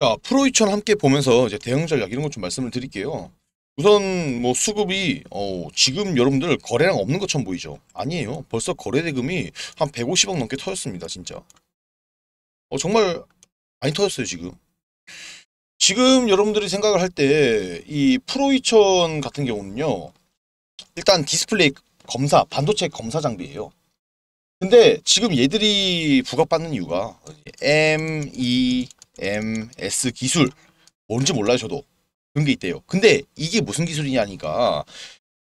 자, 프로 2천 함께 보면서 이제 대형 전략 이런 것 좀 말씀을 드릴게요. 우선 뭐 수급이 어, 지금 여러분들 거래량 없는 것처럼 보이죠? 아니에요. 벌써 거래 대금이 한 150억 넘게 터졌습니다. 진짜. 어, 정말 많이 터졌어요. 지금. 지금 여러분들이 생각을 할 때 이 프로 이천 같은 경우는요. 일단 디스플레이 검사, 반도체 검사 장비예요. 근데 지금 얘들이 부각받는 이유가 M, E, MS 기술 뭔지 몰라요 저도 그런 게 있대요 근데 이게 무슨 기술이냐니까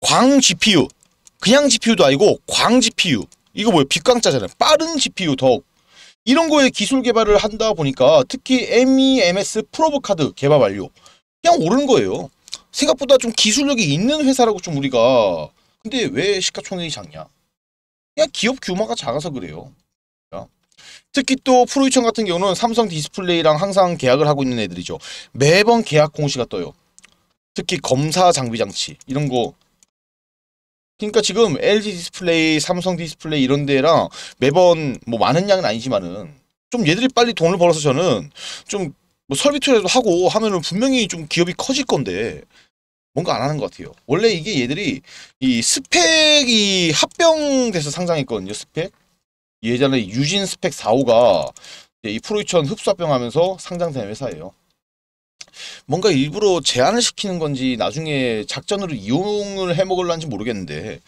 광 GPU 그냥 GPU도 아니고 광 GPU 이거 뭐야 빛광자잖아요 빠른 GPU 덕 이런 거에 기술 개발을 한다 보니까 특히 MEMS 프로브 카드 개발 완료 그냥 오른 거예요 생각보다 좀 기술력이 있는 회사라고 좀 우리가 근데 왜 시가총액이 작냐 그냥 기업 규모가 작아서 그래요 특히 또 프로이천 같은 경우는 삼성 디스플레이랑 항상 계약을 하고 있는 애들이죠. 매번 계약 공시가 떠요. 특히 검사 장비 장치 이런 거 그러니까 지금 LG 디스플레이, 삼성 디스플레이 이런 데랑 매번 뭐 많은 양은 아니지만은 좀 얘들이 빨리 돈을 벌어서 저는 좀 뭐 설비 투자도 하고 하면은 분명히 좀 기업이 커질 건데 뭔가 안 하는 것 같아요. 원래 이게 얘들이 이 스펙이 합병돼서 상장했거든요. 스펙. 예전에 유진 스펙 45가 이 프로이천 흡수합병하면서 상장된 회사예요. 뭔가 일부러 제한을 시키는 건지 나중에 작전으로 이용을 해먹을란지 모르겠는데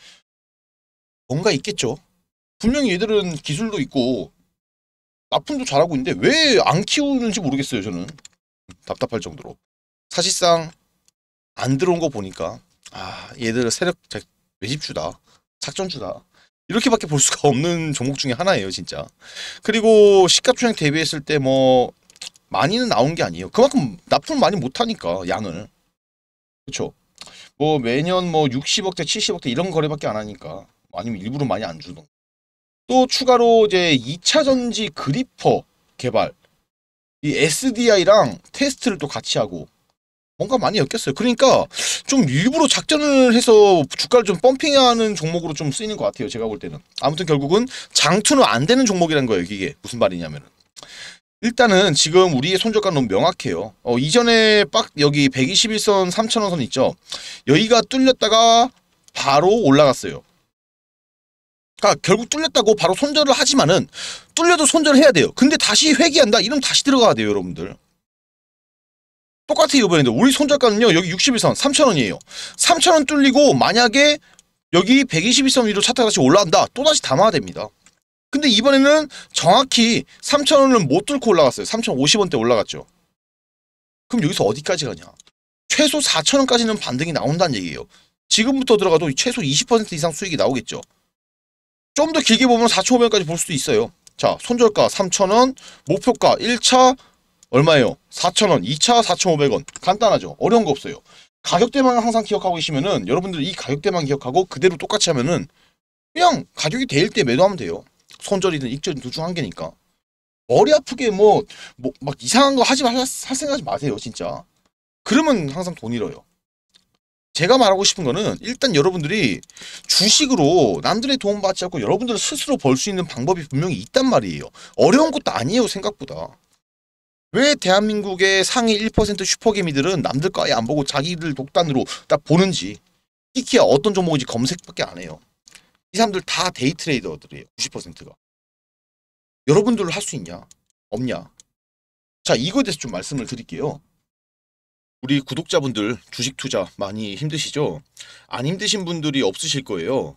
뭔가 있겠죠. 분명히 얘들은 기술도 있고 납품도 잘하고 있는데 왜 안 키우는지 모르겠어요 저는 답답할 정도로 사실상 안 들어온 거 보니까 아 얘들 세력 외집주다 작전주다 이렇게밖에 볼 수가 없는 종목 중에 하나예요, 진짜. 그리고 시가 추행 대비했을 때 뭐 많이는 나온 게 아니에요. 그만큼 납품을 많이 못 하니까 양을. 그렇죠. 뭐 매년 뭐 60억대, 70억대 이런 거래밖에 안 하니까 아니면 일부러 많이 안 주던. 또 추가로 이제 2차 전지 그리퍼 개발 이 SDI랑 테스트를 또 같이 하고 뭔가 많이 엮였어요. 그러니까 좀 일부러 작전을 해서 주가를 좀 펌핑하는 종목으로 좀 쓰이는 것 같아요. 제가 볼 때는. 아무튼 결국은 장투는 안 되는 종목이라는 거예요. 이게 무슨 말이냐면은. 일단은 지금 우리의 손절가 너무 명확해요. 어, 이전에 빡 여기 121선 3천원선 있죠. 여기가 뚫렸다가 바로 올라갔어요. 그러니까 결국 뚫렸다고 바로 손절을 하지만은 뚫려도 손절을 해야 돼요. 근데 다시 회귀한다? 이러면 다시 들어가야 돼요, 여러분들. 똑같아요 이번에도 우리 손절가는요 여기 6 2선3천원이에요3천원 뚫리고 만약에 여기 122선 위로 차트가 다시 올라간다 또다시 담아야 됩니다 근데 이번에는 정확히 3천원을못 뚫고 올라갔어요 3,050원대 올라갔죠 그럼 여기서 어디까지 가냐 최소 4천원까지는 반등이 나온다는 얘기예요 지금부터 들어가도 최소 20% 이상 수익이 나오겠죠 좀 더 길게 보면 4,500원까지 볼 수도 있어요 자 손절가 3,000원 목표가 1차 얼마예요? 4,000원, 2차 4,500원. 간단하죠? 어려운 거 없어요. 가격대만 항상 기억하고 계시면은 여러분들 이 가격대만 기억하고 그대로 똑같이 하면은 그냥 가격이 대일 때 매도하면 돼요. 손절이든 익절이든 둘 중 한 개니까. 머리 아프게 뭐, 뭐, 막 이상한 거 하지 마, 할 생각하지 마세요, 진짜. 그러면 항상 돈 잃어요. 제가 말하고 싶은 거는 일단 여러분들이 주식으로 남들의 도움 받지 않고 여러분들 스스로 벌 수 있는 방법이 분명히 있단 말이에요. 어려운 것도 아니에요, 생각보다. 왜 대한민국의 상위 1% 슈퍼게미들은 남들 거 아예 안 보고 자기들 독단으로 딱 보는지 특히 어떤 종목인지 검색밖에 안 해요. 이 사람들 다 데이트레이더들이에요. 90%가. 여러분들할 수 있냐? 없냐? 자 이거에 대해서 좀 말씀을 드릴게요. 우리 구독자분들 주식 투자 많이 힘드시죠? 안 힘드신 분들이 없으실 거예요.